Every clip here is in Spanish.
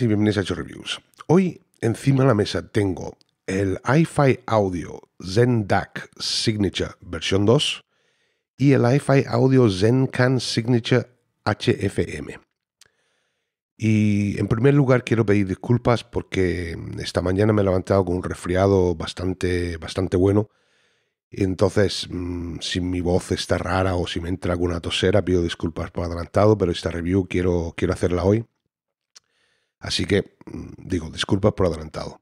y bienvenidos a Reviews. Hoy encima de la mesa tengo el iFi Audio Zen DAC Signature versión 2 y el iFi Audio Zen Can Signature HFM. Y en primer lugar quiero pedir disculpas porque esta mañana me he levantado con un resfriado bastante, bastante bueno. Entonces, mm, si mi voz está rara o si me entra alguna tosera, pido disculpas por adelantado, pero esta review quiero, quiero hacerla hoy Así que, mm, digo, disculpas por adelantado.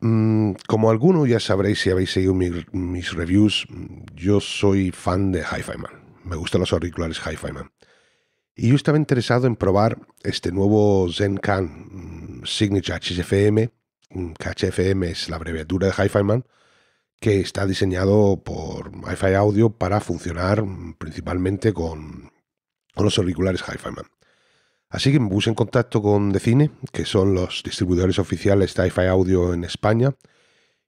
Mm, como alguno ya sabréis si habéis seguido mis reviews, mm, yo soy fan de Hi-Fi Man. Me gustan los auriculares Hi-Fi Man. Y yo estaba interesado en probar este nuevo Can Signature HFM. HFM es la abreviatura de Hi-Fi Man, que está diseñado por Hi-Fi Audio para funcionar principalmente con, con los auriculares Hi-Fi Man. Así que me puse en contacto con Decine, que son los distribuidores oficiales de hi Audio en España,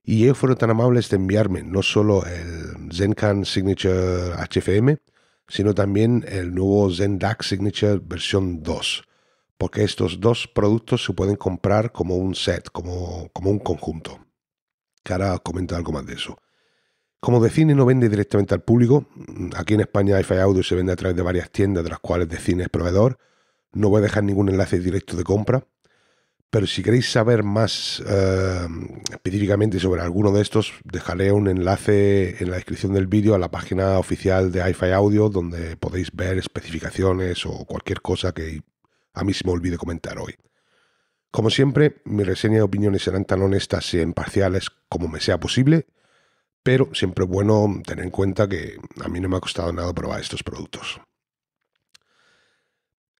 y ellos fueron tan amables de enviarme no solo el Zencan Signature HFM, sino también el nuevo ZenDAC Signature versión 2, porque estos dos productos se pueden comprar como un set, como, un conjunto. cara ahora comento algo más de eso. Como Decine no vende directamente al público, aquí en España hi Audio se vende a través de varias tiendas de las cuales Decine es proveedor, no voy a dejar ningún enlace directo de compra. Pero si queréis saber más eh, específicamente sobre alguno de estos, dejaré un enlace en la descripción del vídeo a la página oficial de hi Audio, donde podéis ver especificaciones o cualquier cosa que a mí se me olvide comentar hoy. Como siempre, mis reseñas y opiniones serán tan honestas y e imparciales como me sea posible, pero siempre es bueno tener en cuenta que a mí no me ha costado nada probar estos productos.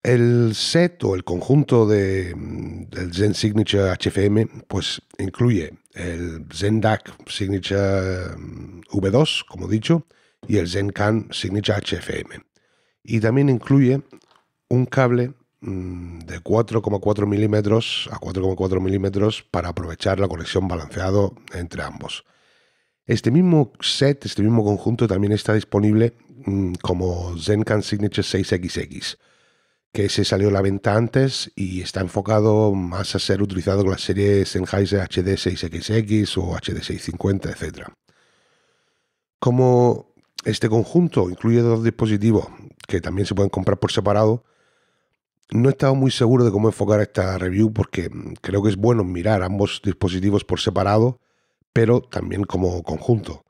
El set o el conjunto de, del Zen Signature HFM pues incluye el Zen DAC Signature mm, V2, como dicho, y el Zen CAN Signature HFM. Y también incluye un cable mm, de 4,4 milímetros a 4,4 milímetros para aprovechar la conexión balanceado entre ambos. Este mismo set, este mismo conjunto también está disponible mm, como Zencan Signature 6XX que se salió a la venta antes y está enfocado más a ser utilizado con las series Sennheiser HD6XX o HD650, etc. Como este conjunto incluye dos dispositivos que también se pueden comprar por separado, no he estado muy seguro de cómo enfocar esta review porque creo que es bueno mirar ambos dispositivos por separado, pero también como conjunto.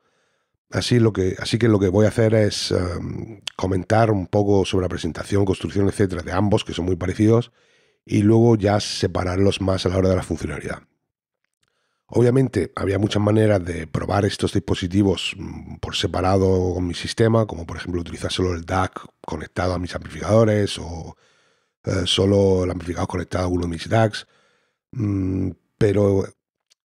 Así, lo que, así que lo que voy a hacer es eh, comentar un poco sobre la presentación, construcción, etcétera, de ambos, que son muy parecidos, y luego ya separarlos más a la hora de la funcionalidad. Obviamente había muchas maneras de probar estos dispositivos mm, por separado con mi sistema, como por ejemplo utilizar solo el DAC conectado a mis amplificadores o eh, solo el amplificador conectado a uno de mis DACs, mm, pero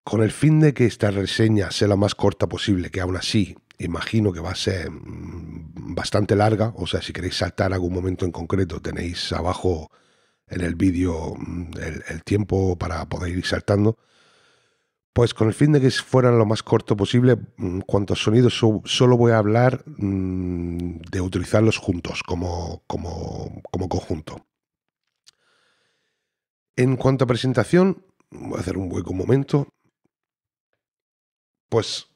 con el fin de que esta reseña sea la más corta posible, que aún así imagino que va a ser mm, bastante larga, o sea, si queréis saltar algún momento en concreto, tenéis abajo en el vídeo mm, el, tiempo para poder ir saltando. Pues con el fin de que fueran lo más corto posible, mm, cuanto a sonidos, solo voy a hablar de utilizarlos juntos, como, como, como, conjunto. En cuanto a presentación, voy a hacer un hueco un momento. Pues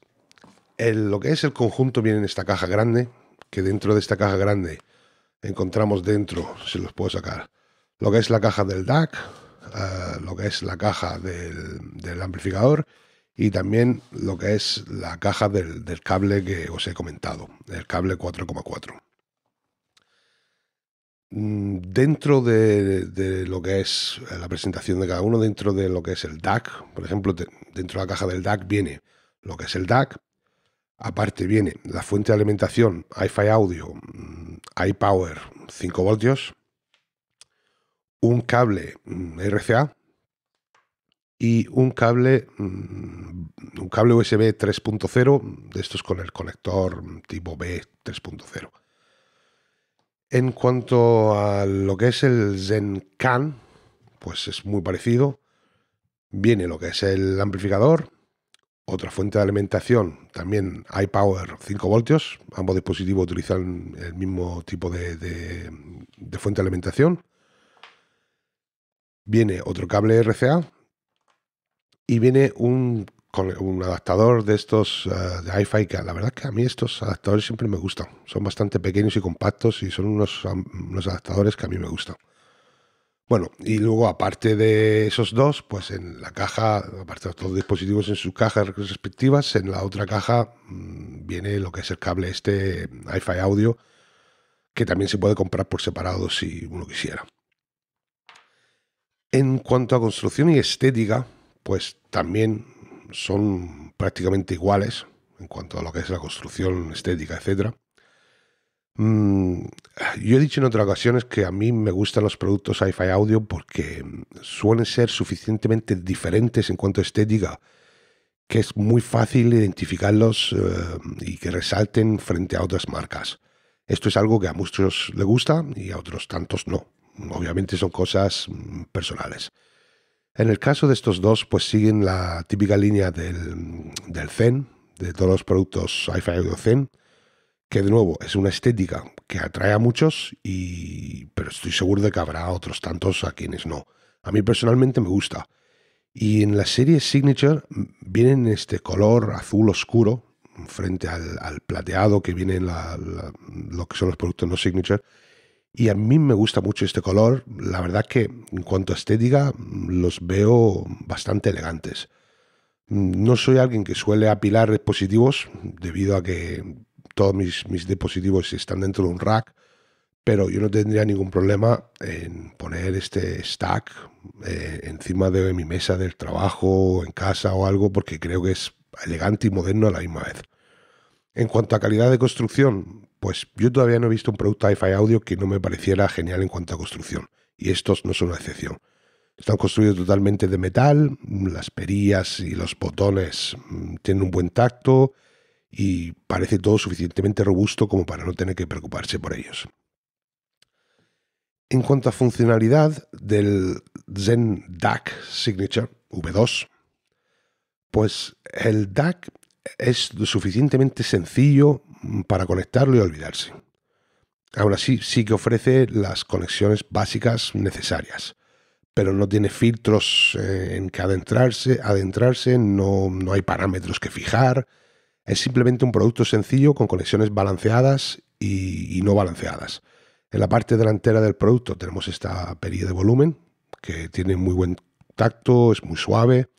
lo que es el conjunto viene en esta caja grande, que dentro de esta caja grande encontramos dentro, si los puedo sacar, lo que es la caja del DAC, eh, lo que es la caja del, amplificador y también lo que es la caja del, cable que os he comentado, el cable 4,4. Mm, dentro de, lo que es la presentación de cada uno, dentro de lo que es el DAC, por ejemplo, dentro de la caja del DAC viene lo que es el DAC, Aparte viene la fuente de alimentación iFi fi audio, mm, iPower 5 voltios, un cable mm, RCA y un cable mm, un cable USB 3.0 de estos con el conector tipo B 3.0. En cuanto a lo que es el Zencan, pues es muy parecido. Viene lo que es el amplificador, otra fuente de alimentación, también iPower 5 voltios. Ambos dispositivos utilizan el mismo tipo de, fuente de alimentación. Viene otro cable RCA y viene un, adaptador de estos eh, de hi que la verdad es que a mí estos adaptadores siempre me gustan. Son bastante pequeños y compactos y son unos, unos adaptadores que a mí me gustan. Bueno, y luego aparte de esos dos, pues en la caja, aparte de los dispositivos en sus cajas respectivas, en la otra caja mm, viene lo que es el cable este hi audio, que también se puede comprar por separado si uno quisiera. En cuanto a construcción y estética, pues también son prácticamente iguales en cuanto a lo que es la construcción estética, etcétera. Mm, yo he dicho en otras ocasiones que a mí me gustan los productos hi audio porque suelen ser suficientemente diferentes en cuanto a estética que es muy fácil identificarlos eh, y que resalten frente a otras marcas. Esto es algo que a muchos le gusta y a otros tantos no. Obviamente son cosas mm, personales. En el caso de estos dos, pues siguen la típica línea del, del Zen, de todos los productos hi-fi audio Zen, que de nuevo es una estética que atrae a muchos, y, pero estoy seguro de que habrá otros tantos a quienes no. A mí personalmente me gusta. Y en la serie Signature viene este color azul oscuro, frente al, plateado que viene en que son los productos no Signature. Y a mí me gusta mucho este color. La verdad que en cuanto a estética los veo bastante elegantes. No soy alguien que suele apilar dispositivos debido a que todos mis, mis dispositivos están dentro de un rack, pero yo no tendría ningún problema en poner este stack eh, encima de mi mesa del trabajo, o en casa o algo, porque creo que es elegante y moderno a la misma vez. En cuanto a calidad de construcción, pues yo todavía no he visto un producto hi-fi audio que no me pareciera genial en cuanto a construcción, y estos no son una excepción. Están construidos totalmente de metal, las perillas y los botones mm, tienen un buen tacto, y parece todo suficientemente robusto como para no tener que preocuparse por ellos. En cuanto a funcionalidad del Zen DAC Signature V2, pues el DAC es suficientemente sencillo para conectarlo y olvidarse. Aún así, sí que ofrece las conexiones básicas necesarias, pero no tiene filtros eh, en que adentrarse, adentrarse no hay parámetros que fijar, es simplemente un producto sencillo con conexiones balanceadas y, no balanceadas. En la parte delantera del producto tenemos esta perilla de volumen que tiene muy buen tacto, es muy suave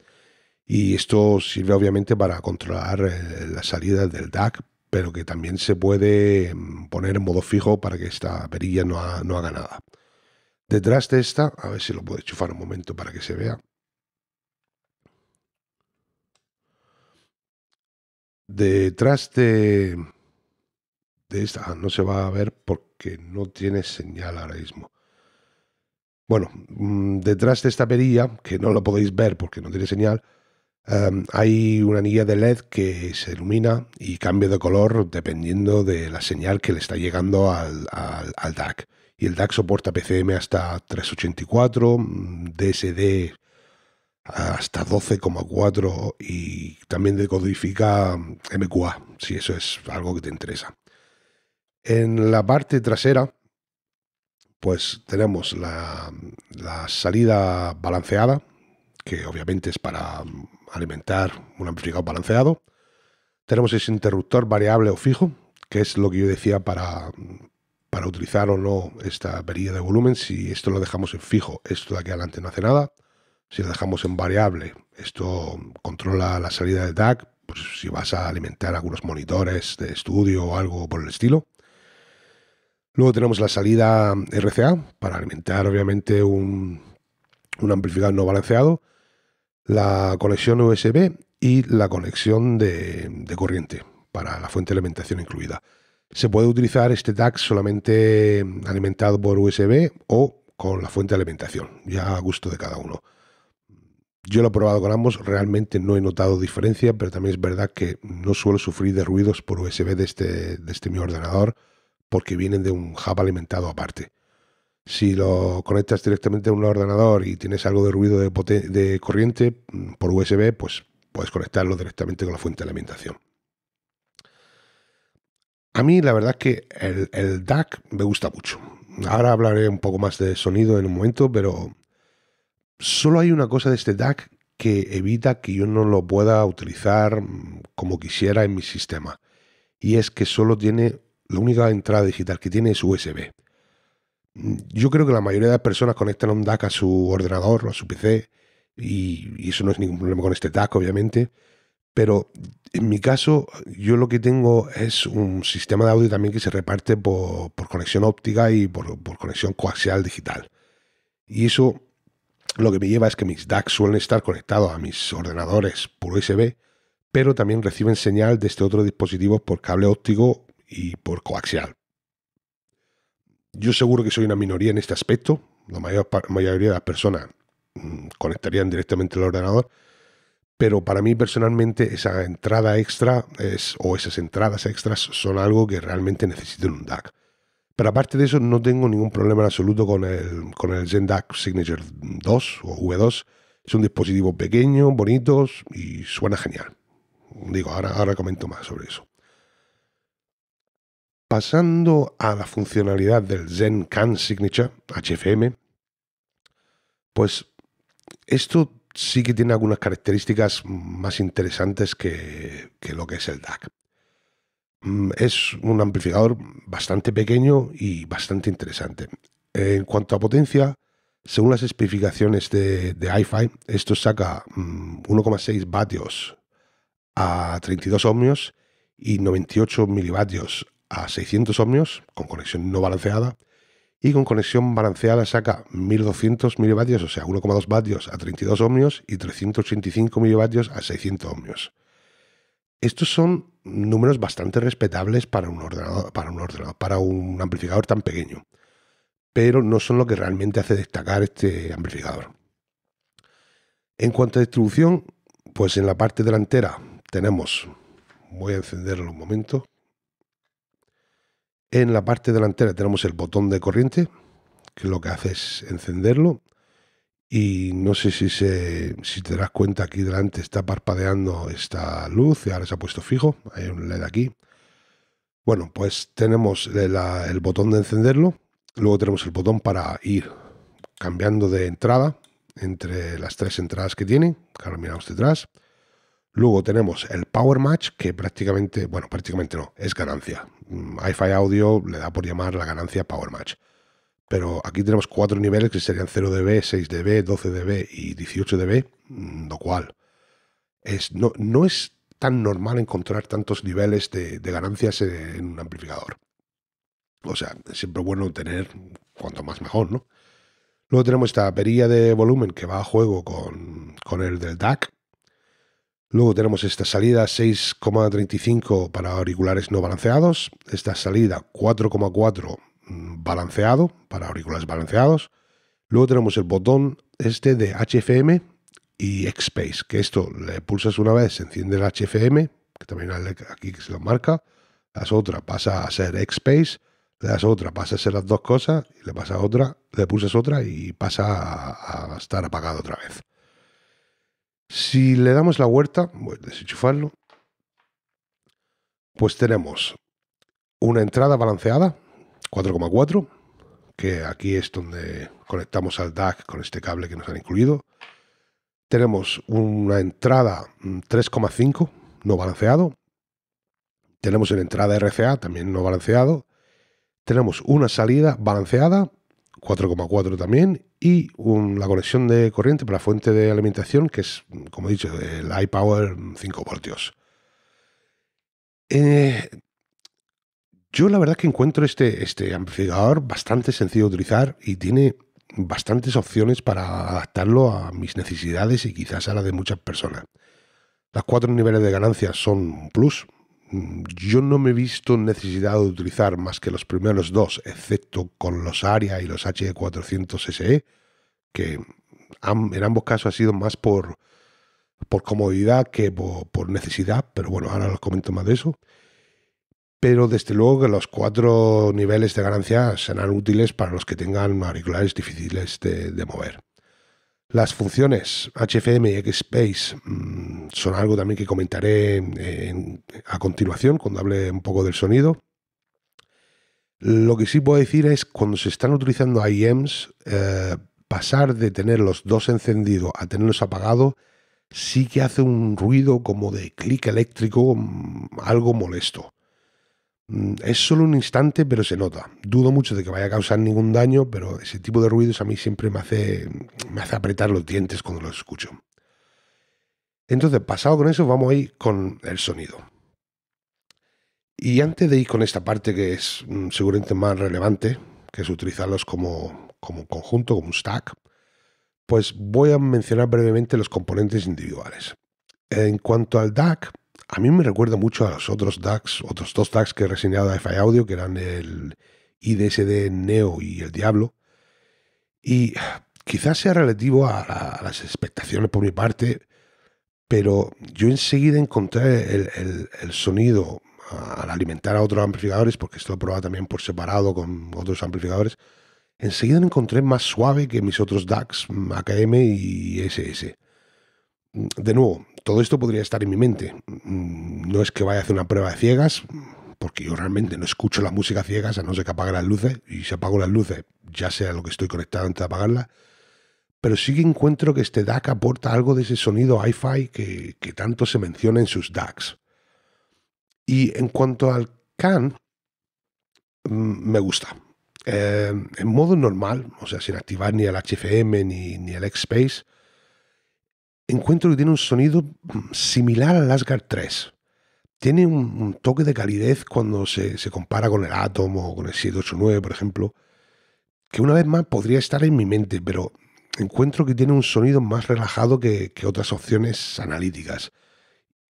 y esto sirve obviamente para controlar eh, la salida del DAC, pero que también se puede mm, poner en modo fijo para que esta perilla no, no haga nada. Detrás de esta, a ver si lo puedo enchufar un momento para que se vea. Detrás de, de esta, ah, no se va a ver porque no tiene señal ahora mismo. Bueno, mm, detrás de esta perilla, que no lo podéis ver porque no tiene señal, em, hay una anilla de LED que se ilumina y cambia de color dependiendo de la señal que le está llegando al, al DAC. Y el DAC soporta PCM hasta 384, mm, DSD hasta 12,4 y también decodifica MQA, mm, si eso es algo que te interesa. En la parte trasera, pues tenemos la, mm, salida balanceada, que obviamente es para mm, alimentar un amplificador balanceado. Tenemos ese interruptor variable o fijo, que es lo que yo decía para, para utilizar o no esta perilla de volumen. Si esto lo dejamos en fijo, esto de aquí adelante no hace nada. Si lo dejamos en variable, esto controla la salida del DAC, pues si vas a alimentar algunos monitores de estudio o algo por el estilo. Luego tenemos la salida RCA para alimentar obviamente un, un amplificador no balanceado, la conexión USB y la conexión de, de corriente para la fuente de alimentación incluida. Se puede utilizar este DAC solamente alimentado por USB o con la fuente de alimentación, ya a gusto de cada uno. Yo lo he probado con ambos, realmente no he notado diferencia, pero también es verdad que no suelo sufrir de ruidos por USB de este, este mi ordenador, porque vienen de un hub alimentado aparte. Si lo conectas directamente a un ordenador y tienes algo de ruido de, corriente mm, por USB, pues puedes conectarlo directamente con la fuente de alimentación. A mí la verdad es que el DAC me gusta mucho. Ahora hablaré un poco más de sonido en un momento, pero Solo hay una cosa de este DAC que evita que yo no lo pueda utilizar mm, como quisiera en mi sistema. Y es que solo tiene, la única entrada digital que tiene es USB. Mm, yo creo que la mayoría de las personas conectan un DAC a su ordenador o a su PC y, eso no es ningún problema con este DAC, obviamente. Pero en mi caso, yo lo que tengo es un sistema de audio también que se reparte por, conexión óptica y por, por conexión coaxial digital. Y eso lo que me lleva es que mis DAC suelen estar conectados a mis ordenadores por USB, pero también reciben señal de este otro dispositivo por cable óptico y por coaxial. Yo seguro que soy una minoría en este aspecto, la mayoría de las personas mm, conectarían directamente el ordenador, pero para mí personalmente esa entrada extra o esas entradas extras son algo que realmente necesitan un DAC. Pero aparte de eso, no tengo ningún problema en absoluto con el, con el Signature 2 o V2. Es un dispositivo pequeño, bonito y suena genial. Digo, ahora, ahora comento más sobre eso. Pasando a la funcionalidad del Zen Can Signature HFM, pues esto sí que tiene algunas características más interesantes que, que lo que es el DAC. Mm, es un amplificador bastante pequeño y bastante interesante. En cuanto a potencia, según las especificaciones de, de esto saca 1,6 mm, vatios a 32 ohmios y 98 milivatios a 600 ohmios con conexión no balanceada y con conexión balanceada saca 1200 milivatios, o sea, 1,2 vatios a 32 ohmios y 385 milivatios a 600 ohmios. Estos son números bastante respetables para un para un amplificador tan pequeño. Pero no son lo que realmente hace destacar este amplificador. En cuanto a distribución, pues en la parte delantera tenemos, voy a encenderlo un momento, en la parte delantera tenemos el botón de corriente, que lo que hace es encenderlo y no sé si, se, si te das cuenta aquí delante está parpadeando esta luz y ahora se ha puesto fijo, hay un LED aquí. Bueno, pues tenemos el, botón de encenderlo, luego tenemos el botón para ir cambiando de entrada entre las tres entradas que tiene, que ahora miramos detrás. Luego tenemos el Power Match, que prácticamente, bueno, prácticamente no, es ganancia. Mm, hi audio le da por llamar la ganancia Power Match. Pero aquí tenemos cuatro niveles que serían 0DB, 6DB, 12DB y 18DB, mm, lo cual es, no, no es tan normal encontrar tantos niveles de, ganancias en un amplificador. O sea, es siempre bueno tener cuanto más mejor, ¿no? Luego tenemos esta perilla de volumen que va a juego con, con el del DAC. Luego tenemos esta salida 6,35 para auriculares no balanceados, esta salida 4,4 Mm, balanceado, para auriculares balanceados. Luego tenemos el botón este de HFM y x e, que esto le pulsas una vez, se enciende el HFM, que también aquí se lo marca, Las otra, pasa a ser X-Space, le das otra, pasa a ser las dos cosas, le pasa otra, le pulsas otra y pasa a, estar apagado otra vez. Si le damos la vuelta, voy a desenchufarlo, pues tenemos una entrada balanceada, 4,4, que aquí es donde conectamos al DAC con este cable que nos han incluido. Tenemos una entrada 3,5 mm, no balanceado. Tenemos una entrada RCA también no balanceado. Tenemos una salida balanceada 4,4 también y la conexión de corriente para la fuente de alimentación que es, como he dicho, el iPower 5 voltios. Eh, yo la verdad que encuentro este, este amplificador bastante sencillo de utilizar y tiene bastantes opciones para adaptarlo a mis necesidades y quizás a las de muchas personas. Las cuatro niveles de ganancia son un plus. Mm, yo no me he visto necesidad de utilizar más que los primeros dos, excepto con los ARIA y los hd 400 se que en ambos casos ha sido más por, por comodidad que por, por necesidad, pero bueno, ahora os comento más de eso pero desde luego que los cuatro niveles de ganancia serán útiles para los que tengan auriculares difíciles de, mover. Las funciones HFM y XSpace mm, son algo también que comentaré a continuación cuando hable un poco del sonido. Lo que sí puedo decir es cuando se están utilizando IEMs, eh, pasar de tener los dos encendidos a tenerlos apagados sí que hace un ruido como de clic eléctrico mm, algo molesto. Mm, es solo un instante, pero se nota. Dudo mucho de que vaya a causar ningún daño, pero ese tipo de ruidos a mí siempre me hace, me hace apretar los dientes cuando los escucho. Entonces, pasado con eso, vamos a ir con el sonido. Y antes de ir con esta parte que es mm, seguramente más relevante, que es utilizarlos como, como conjunto, como un stack, pues voy a mencionar brevemente los componentes individuales. En cuanto al DAC, a mí me recuerda mucho a los otros DACs, otros dos DACs que he reseñado a FI Audio, que eran el IDSD Neo y el Diablo. Y quizás sea relativo a, las expectaciones por mi parte, pero yo enseguida encontré el, sonido al alimentar a otros amplificadores, porque esto lo probaba también por separado con otros amplificadores, enseguida encontré más suave que mis otros DACs AKM y SS. De nuevo, todo esto podría estar en mi mente. Mm, no es que vaya a hacer una prueba de ciegas, porque yo realmente no escucho la música ciegas, a no ser que apague las luces, y si apago las luces, ya sea lo que estoy conectado antes de apagarla. pero sí que encuentro que este DAC aporta algo de ese sonido hi-fi que, tanto se menciona en sus DACs. Y en cuanto al CAN, mm, me gusta. Eh, en modo normal, o sea, sin activar ni el HFM ni, ni el X-Space, encuentro que tiene un sonido similar al Asgard 3. Tiene un, toque de calidez cuando se, compara con el Atom o con el 789, por ejemplo, que una vez más podría estar en mi mente, pero encuentro que tiene un sonido más relajado que, otras opciones analíticas,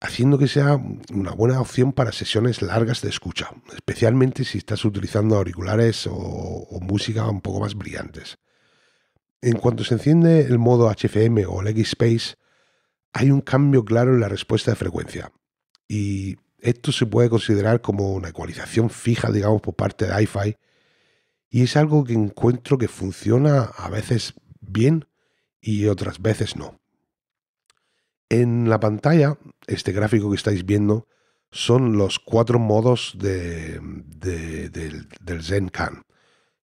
haciendo que sea una buena opción para sesiones largas de escucha, especialmente si estás utilizando auriculares o, música un poco más brillantes. En cuanto se enciende el modo HFM o el X-Space, hay un cambio claro en la respuesta de frecuencia. Y esto se puede considerar como una ecualización fija, digamos, por parte de hi-fi. Y es algo que encuentro que funciona a veces bien y otras veces no. En la pantalla, este gráfico que estáis viendo, son los cuatro modos del, Zen Can,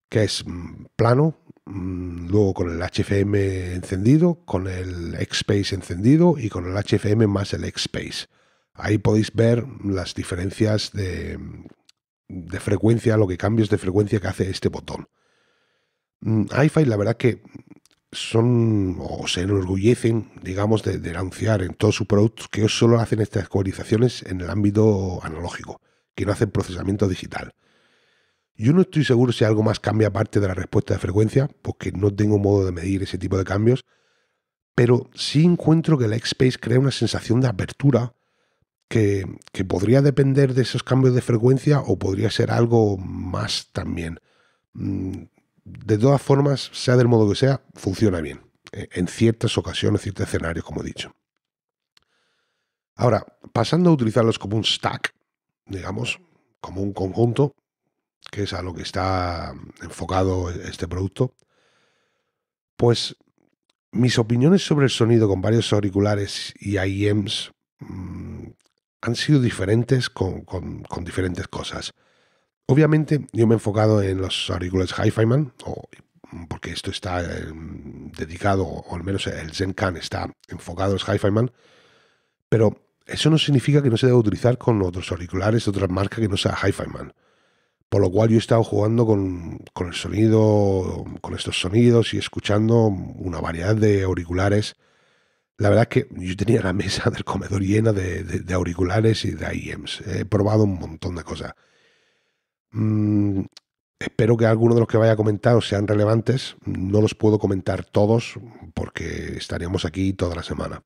que es mm, plano, Mm, luego con el HFM encendido, con el x encendido y con el HFM más el XSpace. Ahí podéis ver las diferencias de, frecuencia, lo que cambios de frecuencia que hace este botón. Mm, Hifi la verdad que son o se enorgullecen, digamos, de, anunciar en todos sus productos que solo hacen estas actualizaciones en el ámbito analógico, que no hacen procesamiento digital. Yo no estoy seguro si algo más cambia aparte de la respuesta de frecuencia, porque no tengo modo de medir ese tipo de cambios, pero sí encuentro que el X-Space crea una sensación de apertura que, que, podría depender de esos cambios de frecuencia o podría ser algo más también. Mm, de todas formas, sea del modo que sea, funciona bien. Eh, en ciertas ocasiones, ciertos escenarios, como he dicho. Ahora, pasando a utilizarlos como un stack, digamos, como un conjunto, que es a lo que está enfocado este producto, pues mis opiniones sobre el sonido con varios auriculares y IEMs mm, han sido diferentes con, diferentes cosas. Obviamente yo me he enfocado en los auriculares Hi-Fi Man, o, porque esto está em, dedicado, o al menos el Zenkan está enfocado en los Hi-Fi Man, pero eso no significa que no se deba utilizar con otros auriculares de otras marcas que no sea Hi-Fi Man. Por lo cual yo he estado jugando con, el sonido, con estos sonidos y escuchando una variedad de auriculares. La verdad es que yo tenía la mesa del comedor llena de, auriculares y de IEMs. He probado un montón de cosas. Mm, espero que algunos de los que vaya a comentar sean relevantes. No los puedo comentar todos porque estaríamos aquí toda la semana.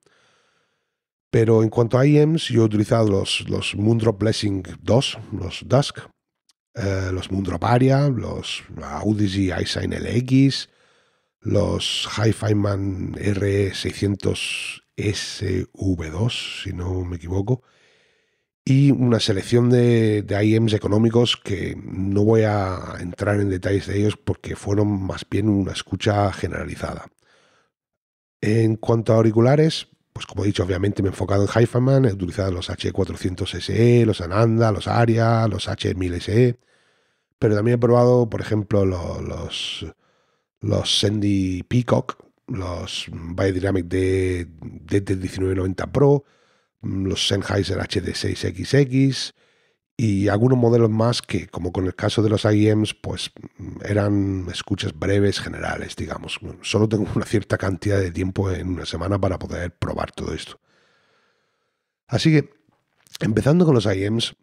Pero en cuanto a IEMs, yo he utilizado los, los Moondrop Blessing 2, los Dusk, eh, los Mundroparia, los Audis y iSign LX, los HiFiMan R600 SV2, si no me equivoco, y una selección de IEMs económicos que no voy a entrar en detalles de ellos porque fueron más bien una escucha generalizada. En cuanto a auriculares, pues como he dicho, obviamente me he enfocado en Hyphaman, he utilizado los H400SE, los Ananda, los Aria, los H1000SE, pero también he probado, por ejemplo, los, los, Sandy Peacock, los Biodynamic DT1990 Pro, los Sennheiser HD6XX, y algunos modelos más que, como con el caso de los IEMs, pues eran escuchas breves, generales, digamos. Solo tengo una cierta cantidad de tiempo en una semana para poder probar todo esto. Así que, empezando con los IEMs,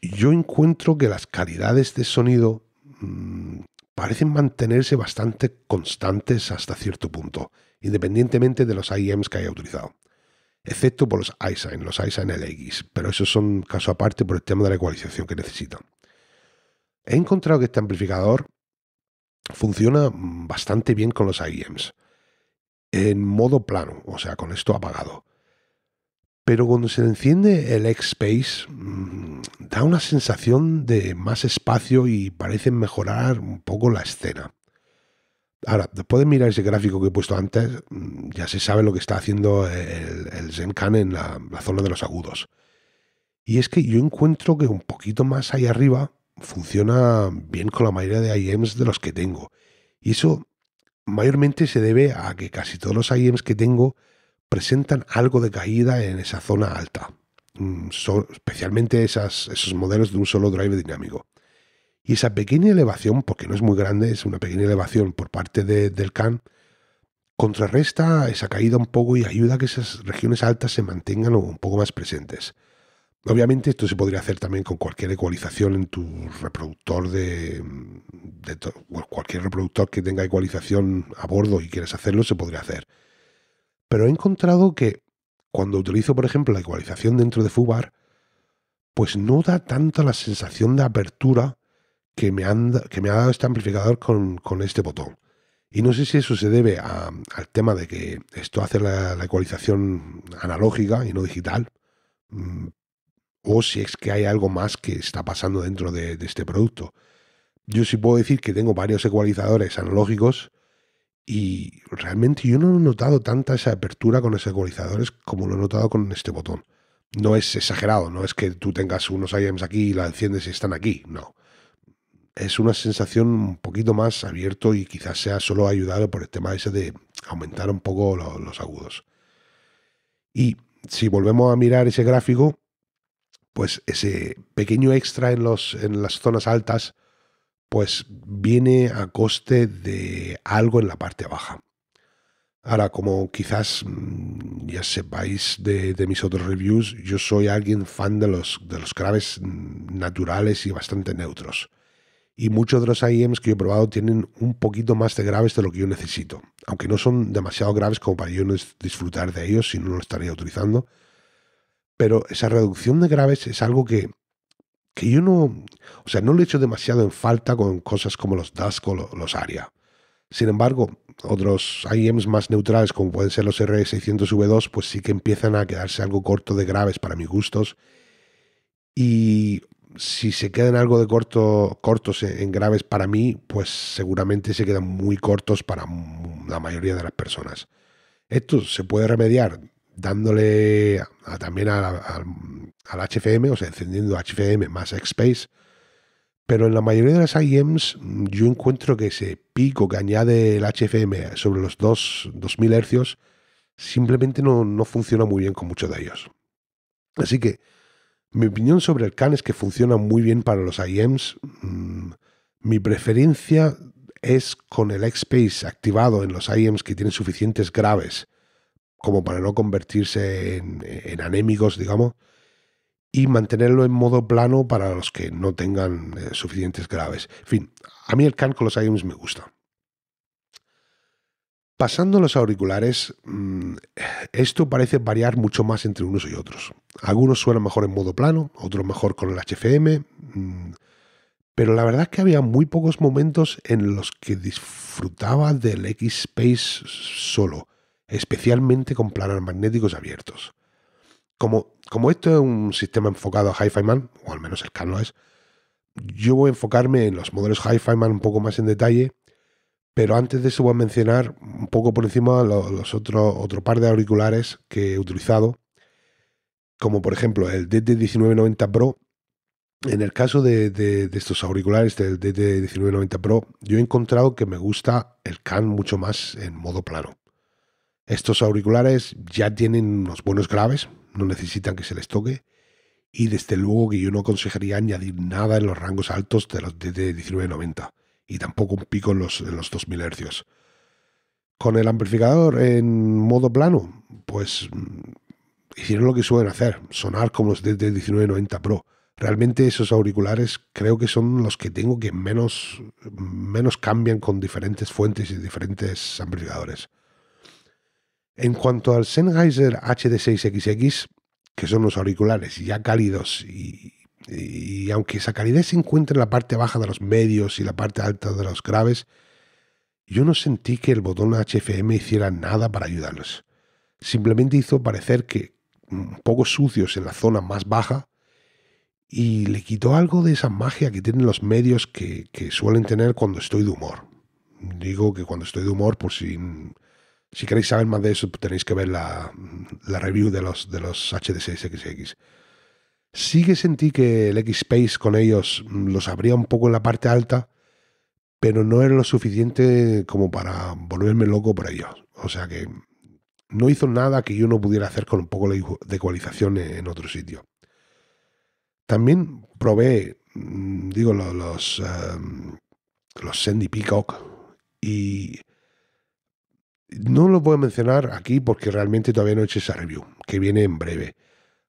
yo encuentro que las calidades de sonido mm, parecen mantenerse bastante constantes hasta cierto punto, independientemente de los IEMs que haya utilizado excepto por los iSign, los iSign LX, pero esos son caso aparte por el tema de la ecualización que necesitan. He encontrado que este amplificador funciona bastante bien con los IEMs, en modo plano, o sea, con esto apagado. Pero cuando se enciende el X-Space, mm, da una sensación de más espacio y parece mejorar un poco la escena. Ahora, después de mirar ese gráfico que he puesto antes, mm, ya se sabe lo que está haciendo el, el Zenkan en la, zona de los agudos. Y es que yo encuentro que un poquito más allá arriba funciona bien con la mayoría de IEMs de los que tengo. Y eso mayormente se debe a que casi todos los IEMs que tengo presentan algo de caída en esa zona alta. Mm, especialmente esos modelos de un solo drive dinámico. Y esa pequeña elevación, porque no es muy grande, es una pequeña elevación por parte de, del CAN, contrarresta esa caída un poco y ayuda a que esas regiones altas se mantengan un poco más presentes. Obviamente esto se podría hacer también con cualquier ecualización en tu reproductor de, cualquier reproductor que tenga ecualización a bordo y quieras hacerlo se podría hacer. Pero he encontrado que cuando utilizo por ejemplo la ecualización dentro de Fubar, pues no da tanta la sensación de apertura que me, han, que me ha dado este amplificador con, este botón. Y no sé si eso se debe al tema de que esto hace la, ecualización analógica y no digital, mm, o si es que hay algo más que está pasando dentro de, este producto. Yo sí puedo decir que tengo varios ecualizadores analógicos y realmente yo no he notado tanta esa apertura con los ecualizadores como lo he notado con este botón. No es exagerado, no es que tú tengas unos IEMs aquí y la enciendes y están aquí, no es una sensación un poquito más abierto y quizás sea solo ayudado por el tema ese de aumentar un poco los, agudos. Y si volvemos a mirar ese gráfico, pues ese pequeño extra en, los, en las zonas altas, pues viene a coste de algo en la parte baja. Ahora, como quizás mm, ya sepáis de, mis otros reviews, yo soy alguien fan de los, de los graves mm, naturales y bastante neutros y muchos de los IEMs que yo he probado tienen un poquito más de graves de lo que yo necesito, aunque no son demasiado graves como para yo disfrutar de ellos si no lo estaría utilizando. Pero esa reducción de graves es algo que, que yo no, o sea, no lo he hecho demasiado en falta con cosas como los Dask o los ARIA. Sin embargo, otros IEMs más neutrales como pueden ser los R600V2, pues sí que empiezan a quedarse algo corto de graves para mis gustos. Y si se quedan algo de corto, cortos en graves para mí, pues seguramente se quedan muy cortos para la mayoría de las personas. Esto se puede remediar dándole también al, HFM, o sea, encendiendo HFM más X-Space, pero en la mayoría de las IEMs yo encuentro que ese pico que añade el HFM sobre los 2000 Hz, simplemente no funciona muy bien con muchos de ellos. Así que mi opinión sobre el CAN es que funciona muy bien para los IEMs. Mm, mi preferencia es con el Space activado en los IEMs que tienen suficientes graves como para no convertirse en, anémicos, digamos, y mantenerlo en modo plano para los que no tengan eh, suficientes graves. En fin, a mí el CAN con los IEMs me gusta. Pasando los auriculares, mm, esto parece variar mucho más entre unos y otros. Algunos suenan mejor en modo plano, otros mejor con el HFM, mm, pero la verdad es que había muy pocos momentos en los que disfrutaba del X-Space solo, especialmente con planos magnéticos abiertos. Como, como esto es un sistema enfocado a Hi-Fi Man, o al menos el lo es, yo voy a enfocarme en los modelos Hi-Fi Man un poco más en detalle pero antes de eso voy a mencionar un poco por encima los, otros otro par de auriculares que he utilizado, como por ejemplo el DT1990 Pro. En el caso de, estos auriculares del DT1990 Pro, yo he encontrado que me gusta el can mucho más en modo plano. Estos auriculares ya tienen unos buenos graves, no necesitan que se les toque. Y desde luego que yo no aconsejaría añadir nada en los rangos altos de los DT1990 y tampoco un pico en los, en los 2000 Hz. Con el amplificador en modo plano, pues mm, hicieron lo que suelen hacer, sonar como los DT1990 Pro. Realmente esos auriculares creo que son los que tengo que menos, menos cambian con diferentes fuentes y diferentes amplificadores. En cuanto al Sennheiser HD6XX, que son los auriculares ya cálidos y, y aunque esa calidad se encuentra en la parte baja de los medios y la parte alta de los graves, yo no sentí que el botón HFM hiciera nada para ayudarlos. Simplemente hizo parecer que un mm, poco sucios en la zona más baja y le quitó algo de esa magia que tienen los medios que, que suelen tener cuando estoy de humor. Digo que cuando estoy de humor, por si, mm, queréis saber más de eso, tenéis que ver la, mm, review de los, de los xx Sí que sentí que el X-Space con ellos mm, los abría un poco en la parte alta, pero no era lo suficiente como para volverme loco por ellos. O sea que no hizo nada que yo no pudiera hacer con un poco de ecualización e-, en otro sitio. También probé, mm, digo, los, los, em, los Sandy Peacock y no los voy a mencionar aquí porque realmente todavía no he hecho esa review, que viene en breve.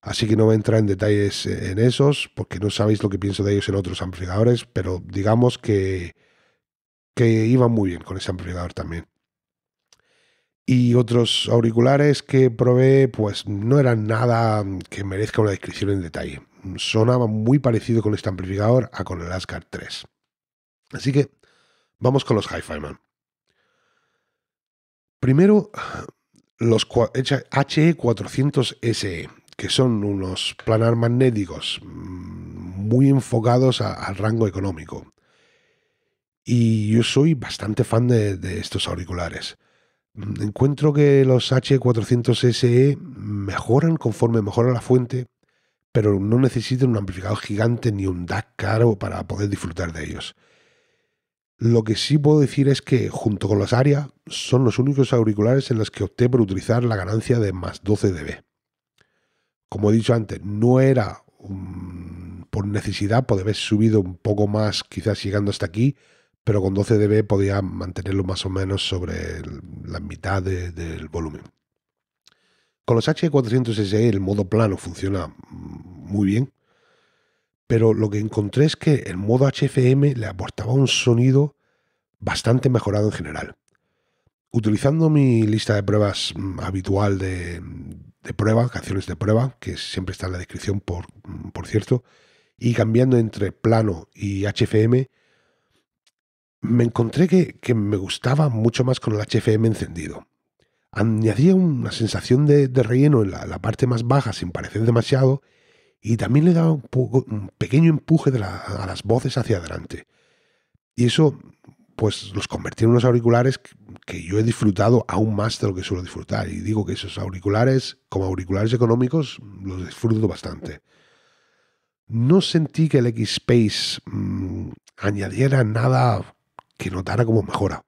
Así que no voy a entrar en detalles eh, en esos, porque no sabéis lo que pienso de ellos en otros amplificadores, pero digamos que, que iban muy bien con ese amplificador también. Y otros auriculares que probé, pues no eran nada que merezca una descripción en detalle. Sonaba muy parecido con este amplificador a con el Asgard 3. Así que vamos con los Hi-Fi Man. Primero, los HE400SE que son unos planar magnéticos mm, muy enfocados al rango económico. Y yo soy bastante fan de, estos auriculares. Mm, encuentro que los H400 SE mejoran conforme mejora la fuente, pero no necesitan un amplificador gigante ni un DAC caro para poder disfrutar de ellos. Lo que sí puedo decir es que, junto con las Aria, son los únicos auriculares en los que opté por utilizar la ganancia de más 12 dB como he dicho antes, no era por necesidad, podía haber subido un poco más, quizás llegando hasta aquí, pero con 12 dB podía mantenerlo más o menos sobre la mitad del volumen. Con los H400SE el modo plano funciona muy bien, pero lo que encontré es que el modo HFM le aportaba un sonido bastante mejorado en general. Utilizando mi lista de pruebas mm, habitual de, de prueba, canciones de prueba, que siempre está en la descripción, por, mm, por cierto, y cambiando entre plano y HFM, me encontré que, que, me gustaba mucho más con el HFM encendido. Añadía una sensación de, relleno en la, parte más baja sin parecer demasiado y también le daba un, poco, un pequeño empuje a las voces hacia adelante. Y eso pues los convertí en unos auriculares que yo he disfrutado aún más de lo que suelo disfrutar. Y digo que esos auriculares, como auriculares económicos, los disfruto bastante. No sentí que el X-Space mm, añadiera nada que notara como mejora.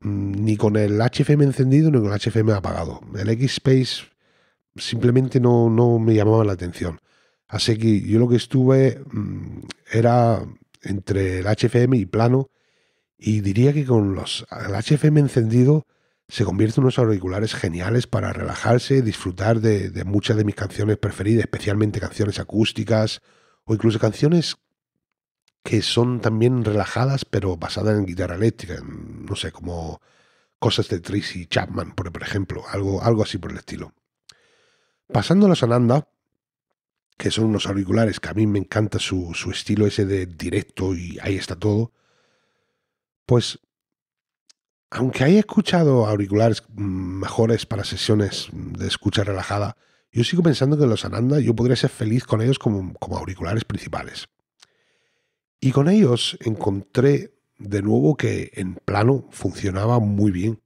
Mm, ni con el HFM encendido ni con el HFM apagado. El X-Space simplemente no, no me llamaba la atención. Así que yo lo que estuve mm, era entre el HFM y plano y diría que con los, el HFM encendido se convierten en unos auriculares geniales para relajarse, disfrutar de, muchas de mis canciones preferidas, especialmente canciones acústicas o incluso canciones que son también relajadas pero basadas en guitarra eléctrica, no sé, como cosas de Tracy Chapman, por, ejemplo, algo, algo así por el estilo. Pasando a los Ananda, que son unos auriculares que a mí me encanta su, su estilo ese de directo y ahí está todo, pues aunque haya escuchado auriculares mejores para sesiones de escucha relajada, yo sigo pensando que los Ananda yo podría ser feliz con ellos como, como auriculares principales. Y con ellos encontré de nuevo que en plano funcionaba muy bien,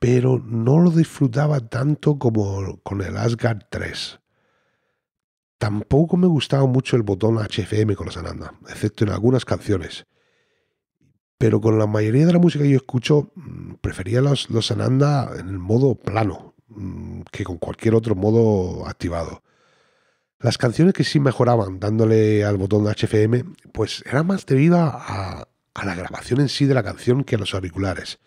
pero no lo disfrutaba tanto como con el Asgard 3. Tampoco me gustaba mucho el botón HFM con los Ananda, excepto en algunas canciones pero con la mayoría de la música que yo escucho, mm, prefería los, los Ananda en el modo plano mm, que con cualquier otro modo activado. Las canciones que sí mejoraban dándole al botón HFM, pues era más debido a, la grabación en sí de la canción que a los auriculares.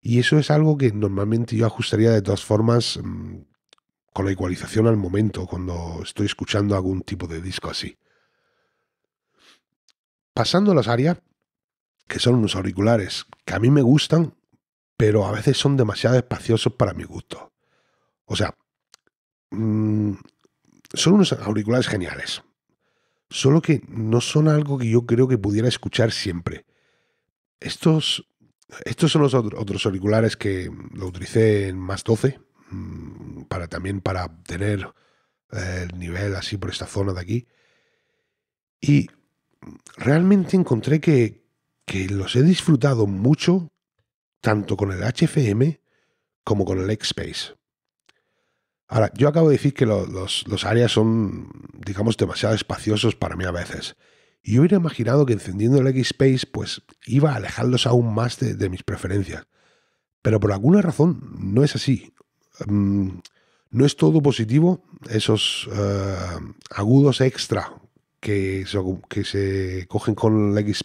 Y eso es algo que normalmente yo ajustaría de todas formas mm, con la igualización al momento, cuando estoy escuchando algún tipo de disco así. Pasando a las áreas, que son unos auriculares que a mí me gustan, pero a veces son demasiado espaciosos para mi gusto. O sea, mm, son unos auriculares geniales, solo que no son algo que yo creo que pudiera escuchar siempre. Estos, estos son los otros auriculares que lo utilicé en más 12, mm, para, también para tener eh, el nivel así por esta zona de aquí. Y realmente encontré que, que los he disfrutado mucho, tanto con el HFM como con el x Ahora, yo acabo de decir que los, los áreas son, digamos, demasiado espaciosos para mí a veces. Y yo hubiera imaginado que encendiendo el x pues iba a alejarlos aún más de, mis preferencias. Pero por alguna razón no es así. Mm, no es todo positivo esos eh, agudos extra que se, que se cogen con el x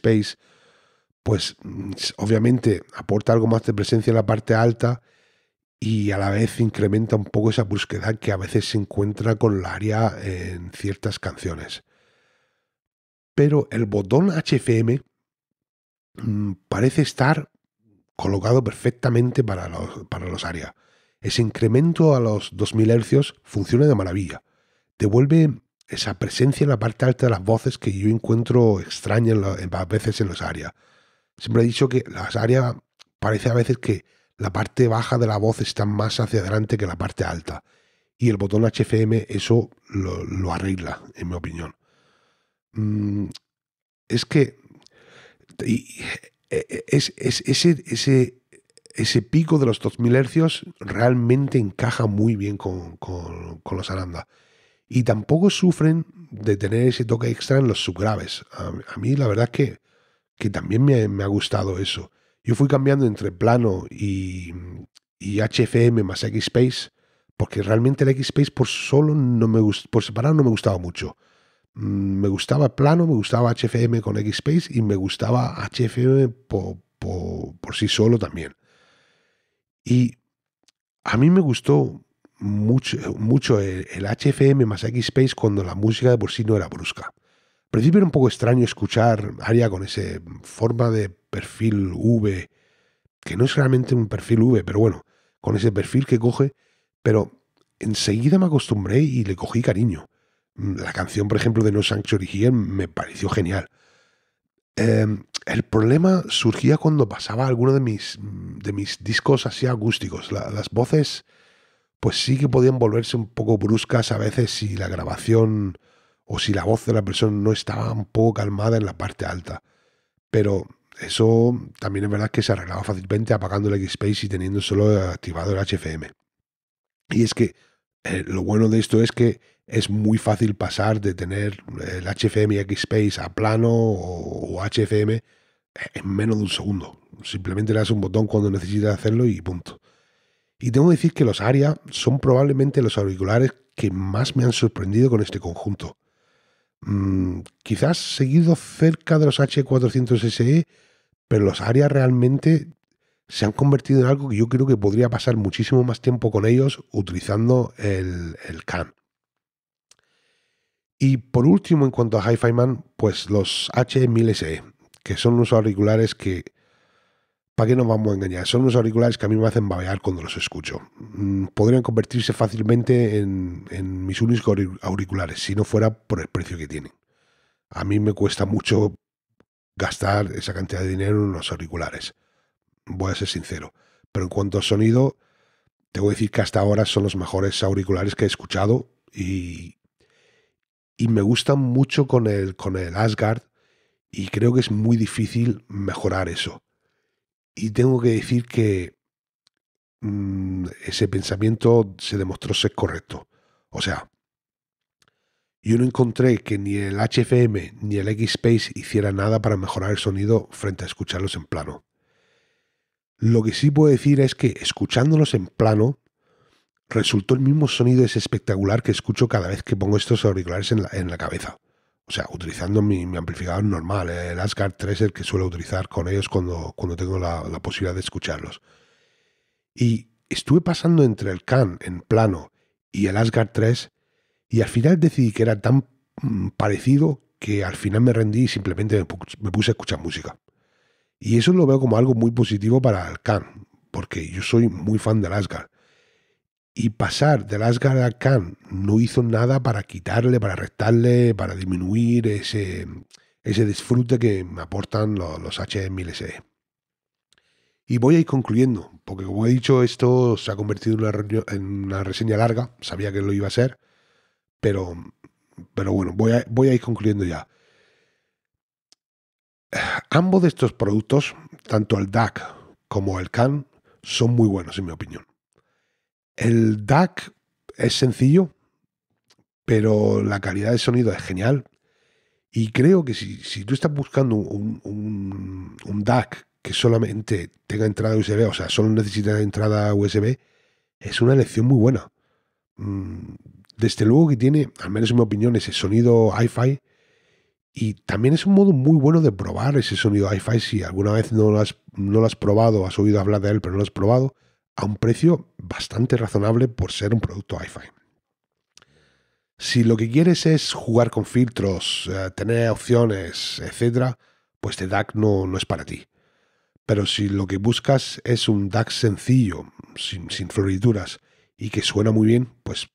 pues obviamente aporta algo más de presencia en la parte alta y a la vez incrementa un poco esa brusquedad que a veces se encuentra con la área en ciertas canciones. Pero el botón HFM mm, parece estar colocado perfectamente para los, para los áreas. Ese incremento a los 2000 Hz funciona de maravilla. Devuelve esa presencia en la parte alta de las voces que yo encuentro extraña en a veces en los áreas siempre he dicho que las áreas parece a veces que la parte baja de la voz está más hacia adelante que la parte alta. Y el botón HFM eso lo, arregla, en mi opinión. Mm, es que e, e, es, ese, ese, ese, pico de los 2000 Hz realmente encaja muy bien con, los Aranda. Y tampoco sufren de tener ese toque extra en los subgraves. A, a mí la verdad es que que también me, ha gustado eso. Yo fui cambiando entre plano y, HFM más X-Space, porque realmente el X-Space por solo no me por separado no me gustaba mucho. Mm, me gustaba plano, me gustaba HFM con X-Space y me gustaba HFM por, sí solo también. Y a mí me gustó mucho, mucho el, HFM más X-Space cuando la música de por sí no era brusca principio era un poco extraño escuchar Aria con ese forma de perfil V, que no es realmente un perfil V, pero bueno, con ese perfil que coge, pero enseguida me acostumbré y le cogí cariño. Mm, la canción, por ejemplo, de No Sanctuary Here me pareció genial. Em, el problema surgía cuando pasaba alguno de mis, mm, de mis discos así acústicos. las voces, pues sí que podían volverse un poco bruscas a veces si la grabación o si la voz de la persona no estaba un poco calmada en la parte alta. Pero eso también es verdad que se arreglaba fácilmente apagando el X-Space y teniendo solo activado el HFM. Y es que eh, lo bueno de esto es que es muy fácil pasar de tener el HFM y X-Space a plano o, o, HFM en menos de un segundo. Simplemente le das un botón cuando necesitas hacerlo y punto. Y tengo que decir que los Aria son probablemente los auriculares que más me han sorprendido con este conjunto. Mm, quizás seguido cerca de los H400SE, pero los áreas realmente se han convertido en algo que yo creo que podría pasar muchísimo más tiempo con ellos utilizando el, el CAN. Y por último, en cuanto a Hi-Fi Man, pues los H1000SE, que son unos auriculares que ¿Para qué nos vamos a engañar? Son unos auriculares que a mí me hacen babear cuando los escucho. Mm, podrían convertirse fácilmente en, mis únicos auriculares, si no fuera por el precio que tienen. A mí me cuesta mucho gastar esa cantidad de dinero en los auriculares. Voy a ser sincero. Pero en cuanto a sonido, te voy a decir que hasta ahora son los mejores auriculares que he escuchado y, y me gustan mucho con el, con el Asgard y creo que es muy difícil mejorar eso. Y tengo que decir que mm, ese pensamiento se demostró ser correcto. O sea, yo no encontré que ni el HFM ni el X-Space hiciera nada para mejorar el sonido frente a escucharlos en plano. Lo que sí puedo decir es que escuchándolos en plano, resultó el mismo sonido espectacular que escucho cada vez que pongo estos auriculares en la cabeza o sea, utilizando mi, amplificador normal, eh, el Asgard 3, el que suelo utilizar con ellos cuando, cuando tengo la, la posibilidad de escucharlos. Y estuve pasando entre el CAN en plano y el Asgard 3 y al final decidí que era tan mm, parecido que al final me rendí y simplemente me, puse a escuchar música. Y eso lo veo como algo muy positivo para el CAN, porque yo soy muy fan del Asgard y pasar de Asgard al Khan no hizo nada para quitarle, para restarle, para disminuir ese, ese disfrute que me aportan los, los 1000 e. Y voy a ir concluyendo, porque como he dicho, esto se ha convertido en una, en una reseña larga, sabía que lo iba a ser, pero, pero bueno, voy a, ir concluyendo ya. Ambos de estos productos, tanto el DAC como el CAN, son muy buenos en mi opinión. El DAC es sencillo, pero la calidad de sonido es genial. Y creo que si, tú estás buscando un, DAC que solamente tenga entrada USB, o sea, solo necesita entrada USB, es una elección muy buena. Mm, desde luego que tiene, al menos en mi opinión, ese sonido hi-fi. Y también es un modo muy bueno de probar ese sonido hi-fi. Si alguna vez no lo, has, no lo has probado, has oído hablar de él, pero no lo has probado, a un precio bastante razonable por ser un producto hi-fi. Si lo que quieres es jugar con filtros, eh, tener opciones, etc., pues este DAC no, no es para ti. Pero si lo que buscas es un DAC sencillo, sin, sin y que suena muy bien, pues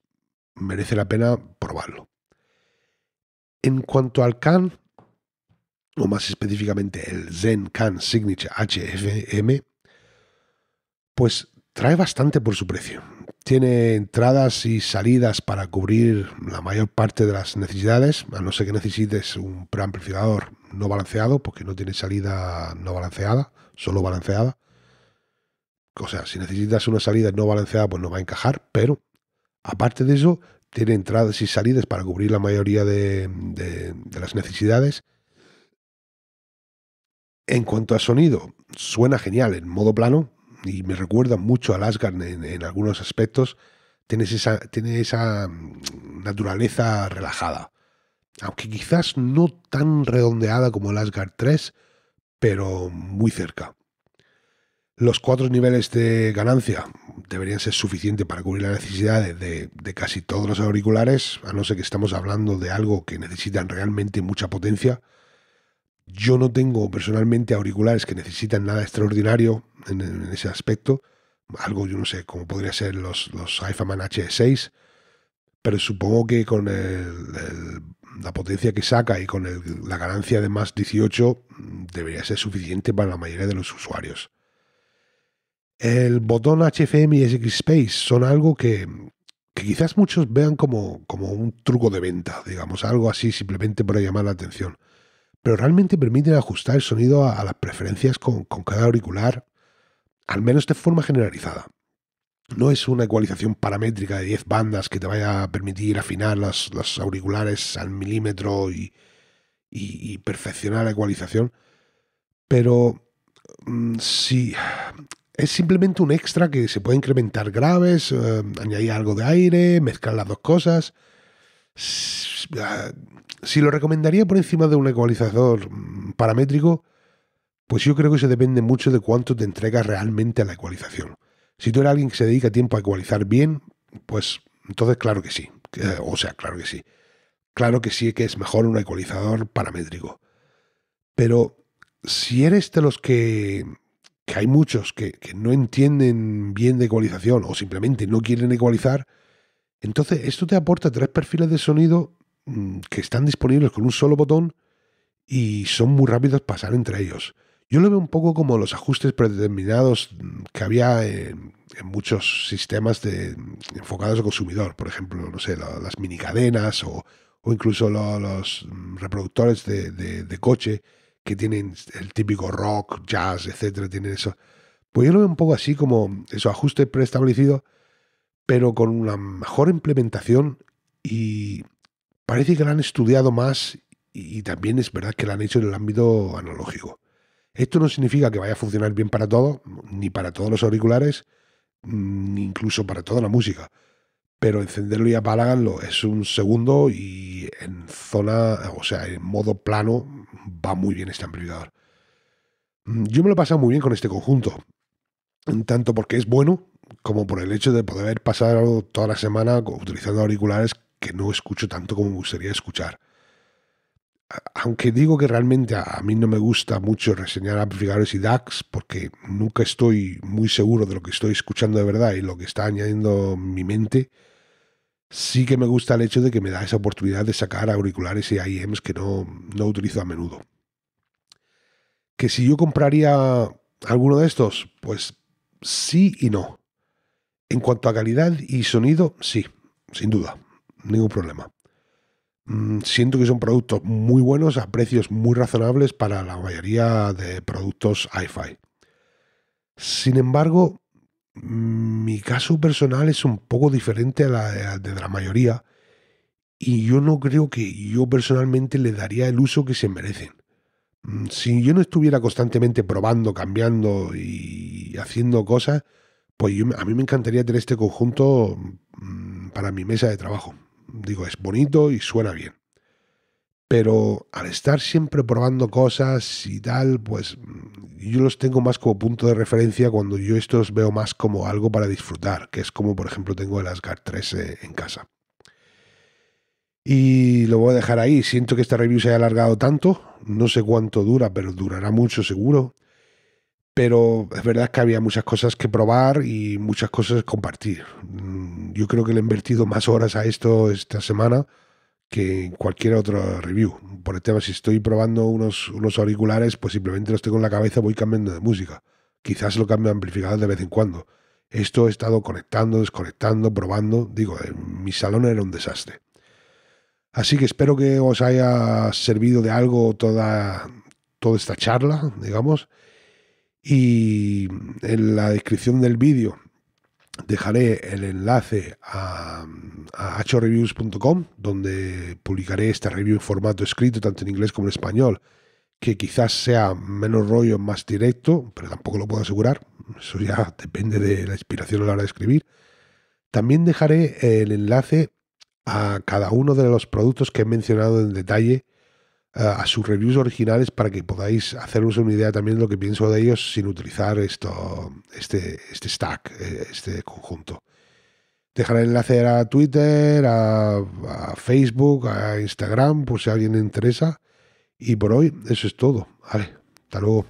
merece la pena probarlo. En cuanto al CAN, o más específicamente el Zen CAN Signature HFM, pues trae bastante por su precio. Tiene entradas y salidas para cubrir la mayor parte de las necesidades, a no ser que necesites un preamplificador no balanceado, porque no tiene salida no balanceada, solo balanceada. O sea, si necesitas una salida no balanceada, pues no va a encajar, pero aparte de eso, tiene entradas y salidas para cubrir la mayoría de, las necesidades. En cuanto a sonido, suena genial en modo plano, y me recuerda mucho a Asgard en, algunos aspectos, esa, tiene esa mm, naturaleza relajada. Aunque quizás no tan redondeada como el Asgard 3, pero muy cerca. Los cuatro niveles de ganancia deberían ser suficientes para cubrir las necesidades de, de, casi todos los auriculares, a no ser que estamos hablando de algo que necesitan realmente mucha potencia, yo no tengo personalmente auriculares que necesitan nada extraordinario en, ese aspecto. Algo, yo no sé, como podría ser los, los IFAMAN H6. Pero supongo que con la potencia que saca y con la ganancia de más 18 mm, debería ser suficiente para la mayoría de los usuarios. El botón HFM y SX Space son algo que, que quizás muchos vean como, como, un truco de venta, digamos, algo así simplemente para llamar la atención pero realmente permiten ajustar el sonido a, las preferencias con, cada auricular, al menos de forma generalizada. No es una ecualización paramétrica de 10 bandas que te vaya a permitir afinar los, auriculares al milímetro y, perfeccionar la ecualización, pero mm, sí, es simplemente un extra que se puede incrementar graves, eh, añadir algo de aire, mezclar las dos cosas. Ah, si lo recomendaría por encima de un ecualizador mm, paramétrico, pues yo creo que eso depende mucho de cuánto te entregas realmente a la ecualización. Si tú eres alguien que se dedica tiempo a ecualizar bien, pues entonces claro que sí. O sea, claro que sí. Claro que sí que es mejor un ecualizador paramétrico. Pero si eres de los que, que hay muchos que, que no entienden bien de ecualización o simplemente no quieren ecualizar, entonces esto te aporta tres perfiles de sonido Mm, que están disponibles con un solo botón y son muy rápidos pasar entre ellos. Yo lo veo un poco como los ajustes predeterminados mm, que había en, muchos sistemas de, mm, enfocados al consumidor, por ejemplo, no sé, las minicadenas o, o incluso los reproductores de, de, coche que tienen el típico rock, jazz, etcétera, tienen eso. Pues yo lo veo un poco así como esos ajustes preestablecidos, pero con una mejor implementación y parece que la han estudiado más y, también es verdad que la han hecho en el ámbito analógico. Esto no significa que vaya a funcionar bien para todo, ni para todos los auriculares, mm, ni incluso para toda la música. Pero encenderlo y apagarlo es un segundo y en zona, o sea, en modo plano va muy bien este amplificador. Mm, yo me lo he pasado muy bien con este conjunto, tanto porque es bueno como por el hecho de poder pasar toda la semana utilizando auriculares que no escucho tanto como me gustaría escuchar. Aunque digo que realmente a, mí no me gusta mucho reseñar amplificadores y DAX, porque nunca estoy muy seguro de lo que estoy escuchando de verdad y lo que está añadiendo mi mente, sí que me gusta el hecho de que me da esa oportunidad de sacar auriculares y IEMs que no, no utilizo a menudo. Que si yo compraría alguno de estos, pues sí y no. En cuanto a calidad y sonido, sí, sin duda ningún problema. Mm, siento que son productos muy buenos a precios muy razonables para la mayoría de productos hi-fi. Sin embargo, mm, mi caso personal es un poco diferente a la de la mayoría y yo no creo que yo personalmente le daría el uso que se merecen. Mm, si yo no estuviera constantemente probando, cambiando y haciendo cosas, pues a mí me encantaría tener este conjunto para mi mesa de trabajo digo, es bonito y suena bien. Pero al estar siempre probando cosas y tal, pues mm, yo los tengo más como punto de referencia cuando yo estos veo más como algo para disfrutar, que es como por ejemplo tengo el Asgard 3 eh, en casa. Y lo voy a dejar ahí. Siento que esta review se haya alargado tanto. No sé cuánto dura, pero durará mucho seguro pero es verdad que había muchas cosas que probar y muchas cosas compartir. Mm, yo creo que le he invertido más horas a esto esta semana que en cualquier otra review. Por el tema, si estoy probando unos, unos auriculares, pues simplemente los tengo en la cabeza, voy cambiando de música. Quizás lo cambio amplificador de vez en cuando. Esto he estado conectando, desconectando, probando. Digo, eh, mi salón era un desastre. Así que espero que os haya servido de algo toda, toda esta charla, digamos. Y en la descripción del vídeo dejaré el enlace a, achoreviews.com donde publicaré esta review en formato escrito, tanto en inglés como en español, que quizás sea menos rollo, más directo, pero tampoco lo puedo asegurar. Eso ya depende de la inspiración a la hora de escribir. También dejaré el enlace a cada uno de los productos que he mencionado en detalle a sus reviews originales para que podáis haceros una idea también de lo que pienso de ellos sin utilizar esto, este, este stack, eh, este conjunto. Dejaré el enlace a Twitter, a, Facebook, a Instagram, por si alguien interesa. Y por hoy eso es todo. Vale, hasta luego.